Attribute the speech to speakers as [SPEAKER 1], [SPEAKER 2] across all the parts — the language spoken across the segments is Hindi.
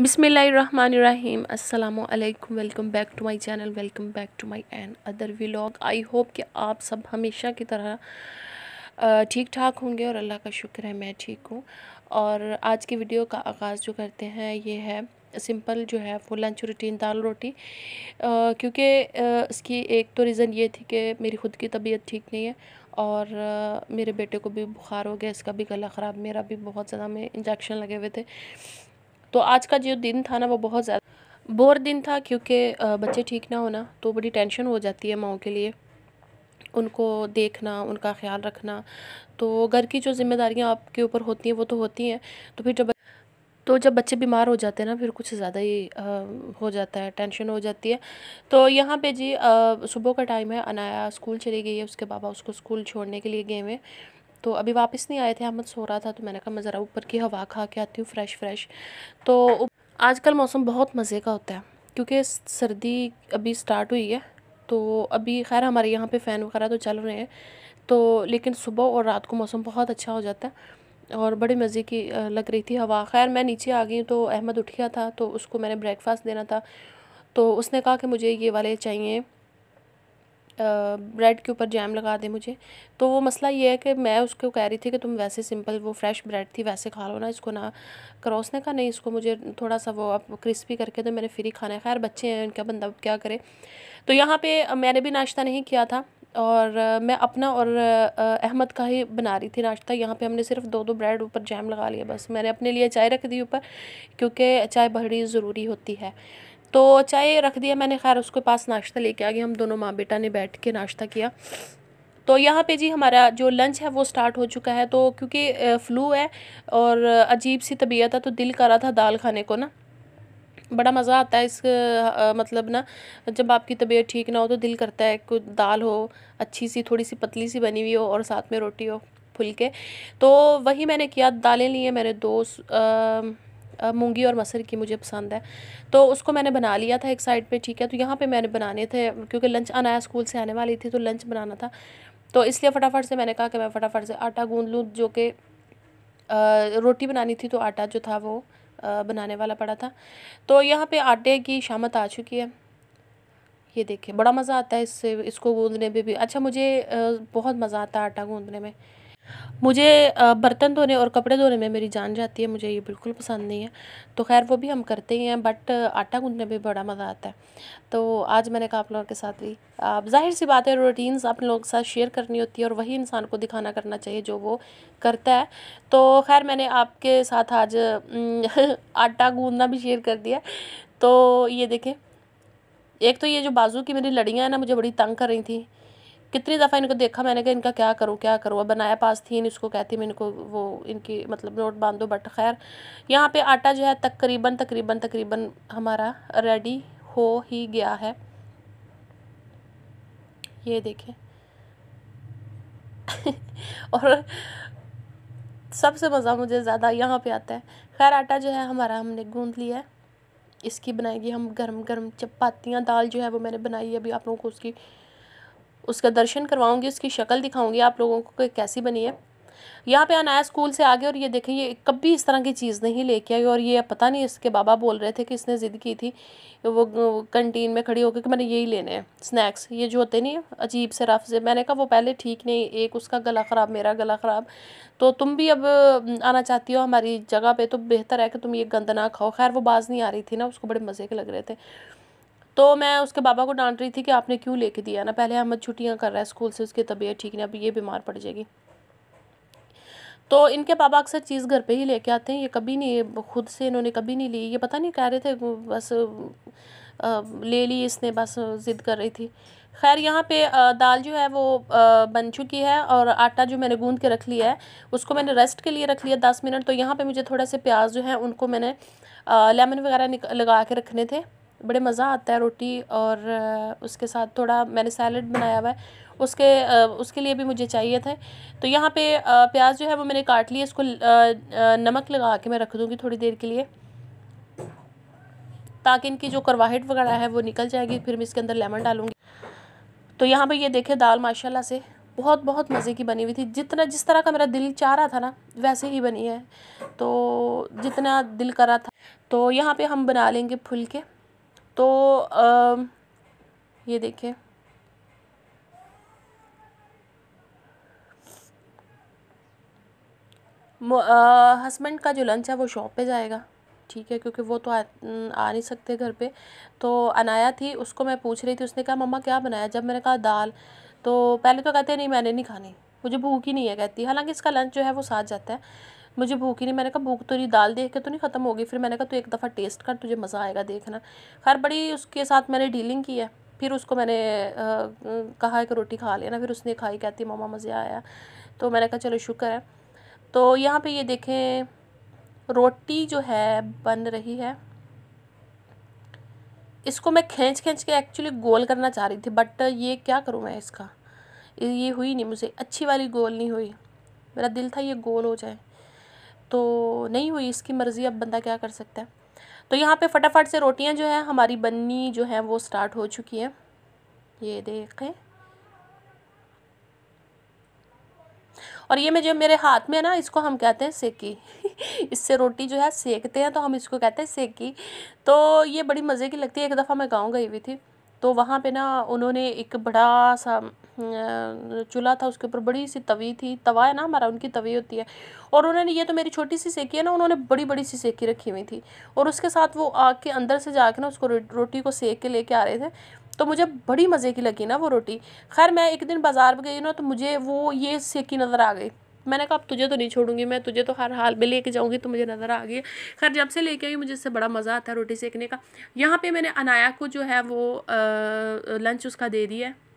[SPEAKER 1] बिसमीम अल्लाम welcome back to my channel welcome back to my and other vlog I hope कि आप सब हमेशा की तरह ठीक ठाक होंगे और अल्लाह का शुक्र है मैं ठीक हूँ और आज की वीडियो का आगाज़ जो करते हैं ये है सिंपल जो है वो लंच रूटीन दाल रोटी क्योंकि इसकी एक तो रीज़न ये थी कि मेरी ख़ुद की तबीयत ठीक नहीं है और मेरे बेटे को भी बुखार हो गया इसका भी गला ख़राब मेरा भी बहुत ज़्यादा में इंजेक्शन लगे हुए थे तो आज का जो दिन था ना वो बहुत ज़्यादा बोर दिन था क्योंकि बच्चे ठीक ना होना तो बड़ी टेंशन हो जाती है माओ के लिए उनको देखना उनका ख्याल रखना तो घर की जो जिम्मेदारियाँ आपके ऊपर होती हैं वो तो होती हैं तो फिर जब तो जब बच्चे बीमार हो जाते हैं ना फिर कुछ ज़्यादा ही आ, हो जाता है टेंशन हो जाती है तो यहाँ पे जी सुबह का टाइम है अनाया स्कूल चली गई है उसके बाबा उसको स्कूल छोड़ने के लिए गए हुए तो अभी वापस नहीं आए थे अहमद सो रहा था तो मैंने कहा मैं ज़रा ऊपर की हवा खा के आती हूँ फ्रेश फ्रेश तो आजकल मौसम बहुत मज़े का होता है क्योंकि सर्दी अभी स्टार्ट हुई है तो अभी खैर हमारे यहाँ पे फ़ैन वगैरह तो चल रहे हैं तो लेकिन सुबह और रात को मौसम बहुत अच्छा हो जाता है और बड़े मज़े की लग रही थी हवा खैर मैं नीचे आ गई तो अहमद उठ गया था तो उसको मैंने ब्रेकफास्ट देना था तो उसने कहा कि मुझे ये वाले चाहिए ब्रेड के ऊपर जैम लगा दे मुझे तो वो मसला ये है कि मैं उसको कह रही थी कि तुम वैसे सिंपल वो फ्रेश ब्रेड थी वैसे खा लो ना इसको ना करो का कहा नहीं इसको मुझे थोड़ा सा वो अब क्रिस्पी करके तो मैंने फ्री खाना है खैर बच्चे हैं उनका बंदा क्या करे तो यहाँ पे मैंने भी नाश्ता नहीं किया था और मैं अपना और अहमद का ही बना रही थी नाश्ता यहाँ पे हमने सिर्फ दो दो ब्रेड ऊपर जैम लगा लिया बस मैंने अपने लिए चाय रख दी ऊपर क्योंकि चाय बड़ी ज़रूरी होती है तो चाय रख दिया मैंने खैर उसके पास नाश्ता लेके आ गया हम दोनों माँ बेटा ने बैठ के नाश्ता किया तो यहाँ पे जी हमारा जो लंच है वो स्टार्ट हो चुका है तो क्योंकि फ़्लू है और अजीब सी तबीयत है तो दिल कर रहा था दाल खाने को ना बड़ा मज़ा आता है इस आ, मतलब ना जब आपकी तबीयत ठीक ना हो तो दिल करता है कुछ दाल हो अच्छी सी थोड़ी सी पतली सी बनी हुई हो और साथ में रोटी हो फुल के तो वही मैंने किया दालें लिए मेरे दोस्त आ, मूंगी और मसर की मुझे पसंद है तो उसको मैंने बना लिया था एक साइड पे ठीक है तो यहाँ पे मैंने बनाने थे क्योंकि लंच आना है स्कूल से आने वाली थी तो लंच बनाना था तो इसलिए फटाफट से मैंने कहा कि मैं फटाफट से आटा गूंद लूँ जो कि रोटी बनानी थी तो आटा जो था वो बनाने वाला पड़ा था तो यहाँ पे आटे की शामत आ चुकी है ये देखिए बड़ा मज़ा आता है इससे इसको गूँधने में भी अच्छा मुझे बहुत मज़ा आता है आटा गूँधने में मुझे बर्तन धोने और कपड़े धोने में मेरी जान जाती है मुझे ये बिल्कुल पसंद नहीं है तो खैर वो भी हम करते ही हैं बट आटा गूंदने में बड़ा मज़ा आता है तो आज मैंने कहा आप लोगों के साथ भी आप ज़ाहिर सी बात है रूटीन्स आप लोगों के साथ शेयर करनी होती है और वही इंसान को दिखाना करना चाहिए जो वो करता है तो खैर मैंने आपके साथ आज आटा गूंदना भी शेयर कर दिया तो ये देखें एक तो ये जो बाजू की मेरी लड़ियाँ हैं ना मुझे बड़ी तंग कर रही थी कितनी दफ़ा इनको देखा मैंने कहा इनका क्या करूँ क्या करूँ अब बनाया पास थी इसको कहती मैं इनको वो इनकी मतलब नोट बांधो बट खैर यहाँ पे आटा जो है तकरीबन तकरीबन तकरीबन हमारा रेडी हो ही गया है ये देखें और सबसे मज़ा मुझे ज़्यादा यहाँ पे आता है खैर आटा जो है हमारा हमने गूँध लिया है इसकी बनाएगी हम गर्म गर्म चपातियाँ दाल जो है वो मैंने बनाई है अभी आप लोगों को उसकी उसका दर्शन करवाऊँगी उसकी शक्ल दिखाऊँगी आप लोगों को कैसी बनी है यहाँ पे अनाया स्कूल से आगे और ये देखें ये कभी इस तरह की चीज़ नहीं लेके आई और ये पता नहीं इसके बाबा बोल रहे थे कि इसने ज़िद की थी वो कंटीन में खड़ी होकर कि मैंने यही लेने हैं स्नैक्स ये जो होते नहीं अजीब से रफ से मैंने कहा वो पहले ठीक नहीं एक उसका गला ख़राब मेरा गला ख़राब तो तुम भी अब आना चाहती हो हमारी जगह पर तो बेहतर है कि तुम ये गंद ना खाओ खैर वो बाज़ नहीं आ रही थी ना उसको बड़े मज़े के लग रहे थे तो मैं उसके बाबा को डांट रही थी कि आपने क्यों लेके दिया ना पहले अहमद छुट्टियाँ कर रहा है स्कूल से उसकी तबीयत ठीक नहीं अब ये बीमार पड़ जाएगी तो इनके पापा अक्सर चीज़ घर पे ही लेके आते हैं ये कभी नहीं खुद से इन्होंने कभी नहीं ली ये पता नहीं कह रहे थे बस ले ली इसने बस ज़िद कर रही थी खैर यहाँ पे दाल जो है वो बन चुकी है और आटा जो मैंने गूंद के रख लिया है उसको मैंने रेस्ट के लिए रख लिया दस मिनट तो यहाँ पे मुझे थोड़ा से प्याज जो है उनको मैंने लेमन वगैरह लगा के रखने थे बड़े मज़ा आता है रोटी और उसके साथ थोड़ा मैंने सैलड बनाया हुआ है उसके उसके लिए भी मुझे चाहिए था तो यहाँ पे प्याज जो है वो मैंने काट लिया इसको नमक लगा के मैं रख दूँगी थोड़ी देर के लिए ताकि इनकी जो करवाहट वगैरह है वो निकल जाएगी फिर मैं इसके अंदर लेमन डालूँगी तो यहाँ पे ये देखे दाल माशाल्लाह से बहुत बहुत मज़े की बनी हुई थी जितना जिस तरह का मेरा दिल चाह रहा था ना वैसे ही बनी है तो जितना दिल करा था तो यहाँ पे हम बना लेंगे फुलके तो आ, ये देखिए हस्बैंड का जो लंच है वो शॉप पे जाएगा ठीक है क्योंकि वो तो आ, आ नहीं सकते घर पे तो अनाया थी उसको मैं पूछ रही थी उसने कहा मम्मा क्या बनाया जब मैंने कहा दाल तो पहले तो कहते नहीं मैंने नहीं खानी मुझे भूख ही नहीं है कहती हालांकि इसका लंच जो है वो साथ जाता है मुझे भूख ही नहीं मैंने कहा भूख तो नहीं दाल देख के तो नहीं ख़त्म होगी फिर मैंने कहा तो एक दफ़ा टेस्ट कर तुझे मज़ा आएगा देखना खैर बड़ी उसके साथ मैंने डीलिंग की है फिर उसको मैंने आ, कहा है कि रोटी खा लेना फिर उसने खाई कहती मामा मज़े आया तो मैंने कहा चलो शुक्र है तो यहाँ पर ये देखें रोटी जो है बन रही है इसको मैं खींच खींच के एक्चुअली गोल करना चाह रही थी बट ये क्या करूँ मैं इसका ये हुई नहीं मुझे अच्छी वाली गोल नहीं हुई मेरा दिल था ये गोल हो जाए तो नहीं हुई इसकी मर्ज़ी अब बंदा क्या कर सकता है तो यहाँ पे फटाफट से रोटियाँ जो हैं हमारी बननी जो है वो स्टार्ट हो चुकी है ये देखें और ये मैं जो मेरे हाथ में है ना इसको हम कहते हैं सेकी इससे रोटी जो है सेकते हैं तो हम इसको कहते हैं सेकी तो ये बड़ी मज़े की लगती है एक दफ़ा मैं गाँव गई हुई थी तो वहाँ पे ना उन्होंने एक बड़ा सा चूल्हा था उसके ऊपर बड़ी सी तवी थी तवा है ना हमारा उनकी तवी होती है और उन्होंने ये तो मेरी छोटी सी सेकी है ना उन्होंने बड़ी बड़ी सी सेकी रखी हुई थी और उसके साथ वो आग के अंदर से जा ना उसको रोटी को सेक के लेके आ रहे थे तो मुझे बड़ी मज़े की लगी ना वो रोटी खैर मैं एक दिन बाज़ार में गई ना तो मुझे वो ये सेकी नज़र आ गई मैंने कहा अब तुझे तो नहीं छोड़ूंगी मैं तुझे तो हर हाल में लेके जाऊंगी तो मुझे नज़र आ गई खैर जब से लेके आई मुझे इससे बड़ा मज़ा आता है रोटी सेकने का यहाँ पे मैंने अनाया को जो है वो आ, लंच उसका दे दिया है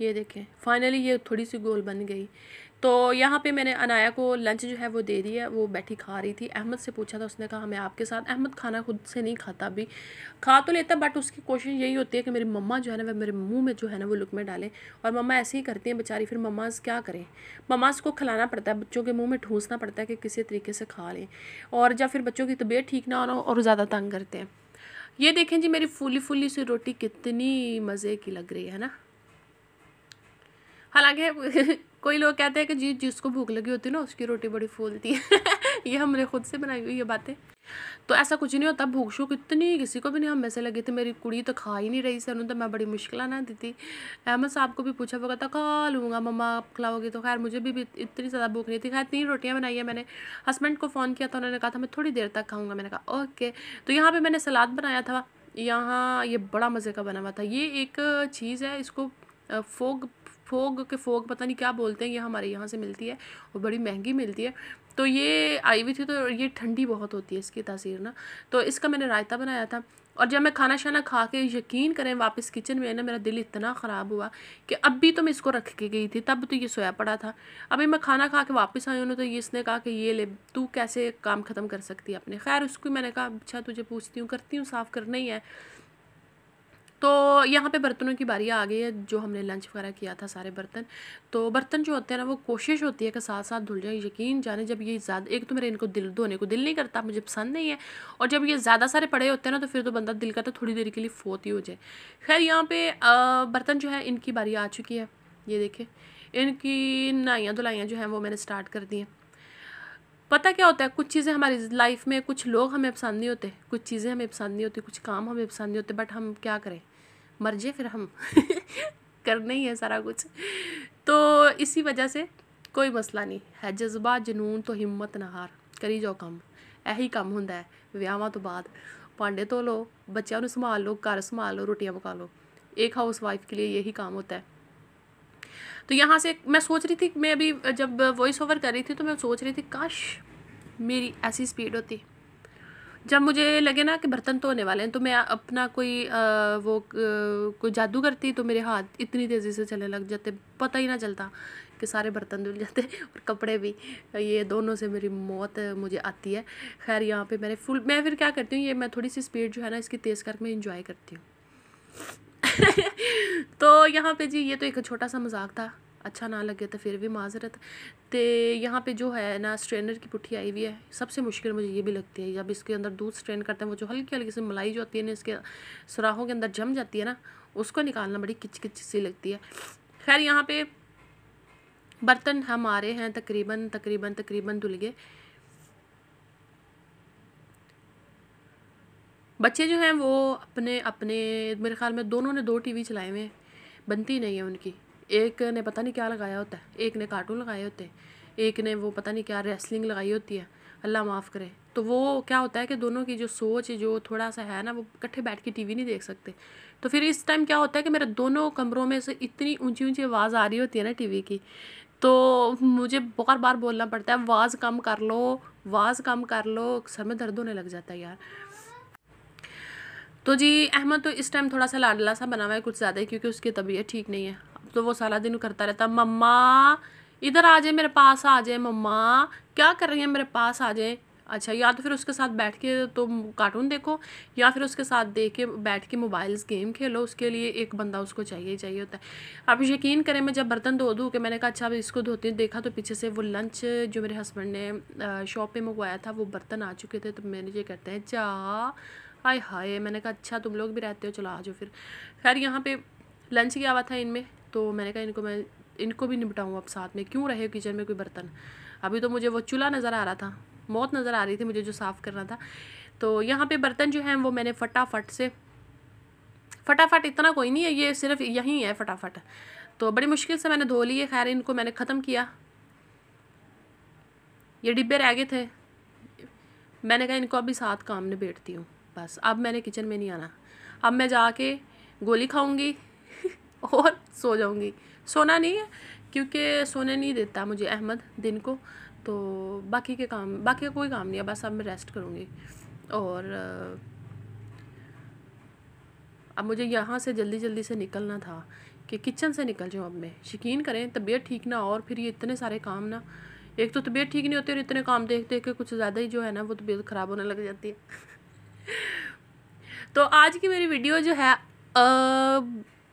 [SPEAKER 1] ये देखें फाइनली ये थोड़ी सी गोल बन गई तो यहाँ पे मैंने अनाया को लंच जो है वो दे दिया वो बैठी खा रही थी अहमद से पूछा था उसने कहा मैं आपके साथ अहमद खाना खुद से नहीं खाता अभी खा तो लेता बट उसकी कोशिश यही होती है कि मेरी मम्मा जो है ना वह मेरे मुंह में जो है ना वो लुक में डाले और मम्मा ऐसे ही करती हैं बेचारी फिर मम्माज क्या करें मम्माज को खिलाना पड़ता है बच्चों के मुँह में ठूसना पड़ता है कि किसी तरीके से खा लें और या फिर बच्चों की तबीयत ठीक ना हो और ज़्यादा तंग करते हैं ये देखें जी मेरी फूली फूली सी रोटी कितनी मज़े की लग रही है ना हालांकि कोई लोग कहते हैं कि जी जिसको भूख लगी होती है ना उसकी रोटी बड़ी फूलती है ये हमने खुद से बनाई हुई ये बातें तो ऐसा कुछ नहीं होता भूख शूख इतनी किसी को भी नहीं हम से लगी थी मेरी कुड़ी तो खा ही नहीं रही सर तो मैं बड़ी मुश्किल ना दी थी अहमद साहब को भी पूछा वो कहता खा लूँगा मम्मा आप खिलाओगी तो खैर मुझे भी, भी इतनी ज़्यादा भूख नहीं थी खैर तीन रोटियाँ बनाई है मैंने हस्बैंड को फ़ोन किया था उन्होंने कहा था मैं थोड़ी देर तक खाऊँगा मैंने कहा ओके तो यहाँ पर मैंने सलाद बनाया था यहाँ ये बड़ा मज़े का बना हुआ था ये एक चीज़ है इसको फोग फोग के फोग पता नहीं क्या बोलते हैं ये हमारे यहाँ से मिलती है और बड़ी महंगी मिलती है तो ये आई हुई थी तो ये ठंडी बहुत होती है इसकी तासीर ना तो इसका मैंने रायता बनाया था और जब मैं खाना शाना खा के यकीन करें वापस किचन में ना मेरा दिल इतना ख़राब हुआ कि अब भी तो मैं इसको रख के गई थी तब तो ये सोया पड़ा था अभी मैं खाना खा के वापस आई हूँ तो ये इसने कहा कि ये ले तू कैसे काम ख़त्म कर सकती है अपने खैर उसको मैंने कहा अच्छा तुझे पूछती हूँ करती हूँ साफ़ करना ही है तो यहाँ पे बर्तनों की बारी आ गई है जो हमने लंच वगैरह किया था सारे बर्तन तो बर्तन जो होते हैं ना वो कोशिश होती है कि साथ साथ धुल जाए यकीन जाने जब ये ज़्यादा एक तो मेरे इनको दिल धोने को दिल नहीं करता मुझे पसंद नहीं है और जब ये ज़्यादा सारे पड़े होते हैं ना तो फिर तो बंदा दिल करता थोड़ी देर के लिए फोत ही हो जाए खैर यहाँ पर बर्तन जो है इनकी बारी आ चुकी है ये देखें इनकी नाइयाँ धुलाइयाँ जो हैं वो मैंने स्टार्ट कर दी हैं पता क्या होता है कुछ चीज़ें हमारी लाइफ में कुछ लोग हमें पसंद नहीं होते कुछ चीज़ें हमें पसंद नहीं होती कुछ काम हमें पसंद नहीं होते बट हम क्या करें मर जाए फिर हम करना ही है सारा कुछ तो इसी वजह से कोई मसला नहीं है जज्बा जनून तो हिम्मत न हार करी जाओ कम यही कम ਹੁੰਦਾ ਹੈ ਵਿਆਹਾਂ ਤੋਂ ਬਾਅਦ ਭਾਂਡੇ लो बच्चों संभाल लो घर संभाल लो ਸੰਭਾਲ पका लो एक हाउस वाइफ के लिए यही काम होता है तो यहाँ से मैं सोच रही थी मैं अभी जब वॉइस ओवर कर रही थी तो मैं सोच रही थी काश मेरी ऐसी स्पीड होती जब मुझे लगे ना कि बर्तन धोने वाले हैं तो मैं अपना कोई आ, वो कोई जादू करती तो मेरे हाथ इतनी तेज़ी से चलने लग जाते पता ही ना चलता कि सारे बर्तन धुल जाते और कपड़े भी ये दोनों से मेरी मौत मुझे आती है खैर यहाँ पे मैंने फुल मैं फिर क्या करती हूँ ये मैं थोड़ी सी स्पीड जो है ना इसकी तेज़ करके मैं इंजॉय करती हूँ तो यहाँ पे जी ये तो एक छोटा सा मजाक था अच्छा ना लगे तो फिर भी माजरत तो यहाँ पे जो है ना स्ट्रेनर की पुट्ठी आई हुई है सबसे मुश्किल मुझे ये भी लगती है जब इसके अंदर दूध स्ट्रेन करते हैं वो जो हल्की हल्की सी मलाई जो होती है ना इसके सुराहों के अंदर जम जाती है ना उसको निकालना बड़ी किच किच सी लगती है खैर यहाँ पे बर्तन हम आ रहे हैं तकरीबन तकरीबन तकरीबन धुल गए बच्चे जो हैं वो अपने अपने मेरे ख्याल में दोनों ने दो टीवी चलाए हुए हैं बनती नहीं है उनकी एक ने पता नहीं क्या लगाया होता है एक ने कार्टून लगाए होते हैं एक ने वो पता नहीं क्या रेसलिंग लगाई होती है अल्लाह माफ़ करे तो वो क्या होता है कि दोनों की जो सोच जो थोड़ा सा है ना वो इकट्ठे बैठ के टीवी नहीं देख सकते तो फिर इस टाइम क्या होता है कि मेरे दोनों कमरों में से इतनी ऊंची ऊंची आवाज़ आ रही होती है ना टीवी की तो मुझे बार बार बोलना पड़ता है आवाज़ कम कर लो आवाज़ कम कर लो सर में दर्द होने लग जाता है यार तो जी अहमद तो इस टाइम थोड़ा सा लाडला सा बना हुआ है कुछ ज़्यादा ही क्योंकि उसकी तबीयत ठीक नहीं है तो वो सारा दिन करता रहता मम्मा इधर आ जाए मेरे पास आ जाए मम्मा क्या कर रही है मेरे पास आ जाए अच्छा या तो फिर उसके साथ बैठ के तो कार्टून देखो या फिर उसके साथ देख के बैठ के मोबाइल्स गेम खेलो उसके लिए एक बंदा उसको चाहिए चाहिए होता है आप यकीन करें मैं जब बर्तन धो दूँ कि मैंने कहा अच्छा अब इसको धोते देखा तो पीछे से वो लंच जो मेरे हस्बैंड ने शॉप पे मंगवाया था वो बर्तन आ चुके थे तो मैंने ये कहते हैं जा हाय हाय मैंने कहा अच्छा तुम लोग भी रहते हो चलो आ जाओ फिर खैर यहाँ पर लंच क्या हुआ था इनमें तो मैंने कहा इनको मैं इनको भी निपटाऊँ अब साथ में क्यों रहे किचन में कोई बर्तन अभी तो मुझे वो चूल्हा नज़र आ रहा था मौत नज़र आ रही थी मुझे जो साफ़ करना था तो यहाँ पे बर्तन जो हैं वो मैंने फटाफट से फटाफट इतना कोई नहीं है ये सिर्फ यहीं है फटाफट तो बड़ी मुश्किल से मैंने धो लिए खैर इनको मैंने ख़त्म किया ये डिब्बे रह गए थे मैंने कहा इनको अभी साथ काम बैठती हूँ बस अब मैंने किचन में नहीं आना अब मैं जाके गोली खाऊंगी और सो जाऊँगी सोना नहीं है क्योंकि सोने नहीं देता मुझे अहमद दिन को तो बाकी के काम बाकी का कोई काम नहीं है बस अब मैं रेस्ट करूँगी और अब मुझे यहाँ से जल्दी जल्दी से निकलना था कि किचन से निकल जाऊँ अब मैं यकीन करें तबीयत ठीक ना और फिर ये इतने सारे काम ना एक तो तबीयत ठीक नहीं होती और इतने काम देख देख के कुछ ज़्यादा ही जो है ना वो तबीयत ख़राब होने लग जाती है तो आज की मेरी वीडियो जो है आ,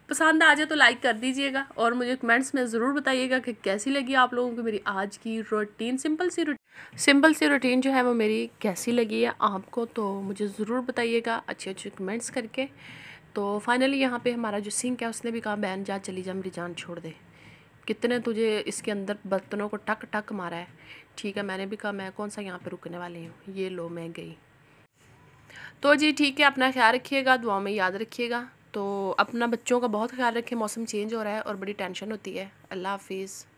[SPEAKER 1] पसंद आ जाए तो लाइक कर दीजिएगा और मुझे कमेंट्स में ज़रूर बताइएगा कि कैसी लगी आप लोगों को मेरी आज की रूटीन सिंपल सी रूटीन सिंपल सी रूटीन जो है वो मेरी कैसी लगी है आपको तो मुझे ज़रूर बताइएगा अच्छे अच्छे कमेंट्स करके तो फाइनली यहाँ पे हमारा जो सिंक है उसने भी कहा बहन जा चली जा मेरी जान छोड़ दे कितने तुझे इसके अंदर बर्तनों को टक टक मारा है ठीक है मैंने भी कहा मैं कौन सा यहाँ पे रुकने वाली हूँ ये लो मैं गई तो जी ठीक है अपना ख्याल रखिएगा दुआ में याद रखिएगा तो अपना बच्चों का बहुत ख्याल रखें मौसम चेंज हो रहा है और बड़ी टेंशन होती है अल्लाह हाफिज़